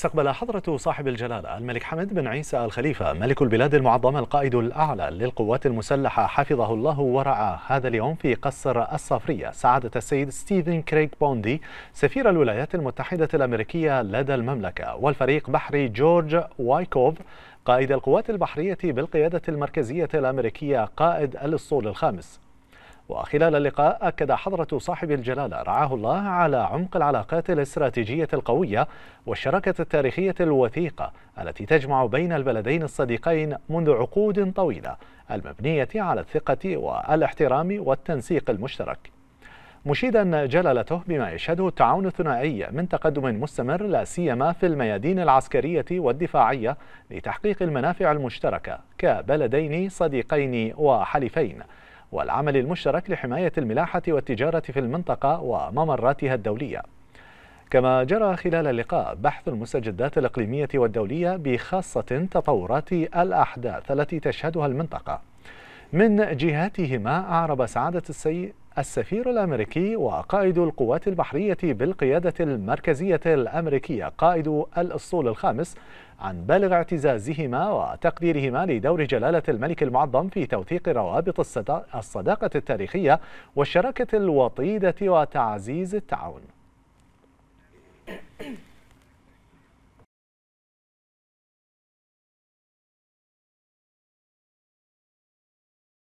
استقبل حضرة صاحب الجلالة الملك حمد بن عيسى الخليفة ملك البلاد المعظمة القائد الأعلى للقوات المسلحة حفظه الله ورعاه هذا اليوم في قصر الصفرية سعادة السيد ستيفن كريغ بوندي سفير الولايات المتحدة الأمريكية لدى المملكة والفريق بحري جورج وايكوف قائد القوات البحرية بالقيادة المركزية الأمريكية قائد الأسطول الخامس وخلال اللقاء أكد حضرة صاحب الجلالة رعاه الله على عمق العلاقات الاستراتيجية القوية والشراكة التاريخية الوثيقة التي تجمع بين البلدين الصديقين منذ عقود طويلة المبنية على الثقة والاحترام والتنسيق المشترك مشيدا جلالته بما يشهده التعاون الثنائي من تقدم مستمر لا سيما في الميادين العسكريه والدفاعيه لتحقيق المنافع المشتركه كبلدين صديقين وحليفين والعمل المشترك لحماية الملاحة والتجارة في المنطقة وممراتها الدولية كما جرى خلال اللقاء بحث المستجدات الإقليمية والدولية بخاصة تطورات الأحداث التي تشهدها المنطقة من جهاتهما أعرب سعادة السيد السفير الأمريكي وقائد القوات البحرية بالقيادة المركزية الأمريكية قائد الأسطول الخامس عن بالغ اعتزازهما وتقديرهما لدور جلالة الملك المعظم في توثيق روابط الصداقة التاريخية والشراكة الوطيدة وتعزيز التعاون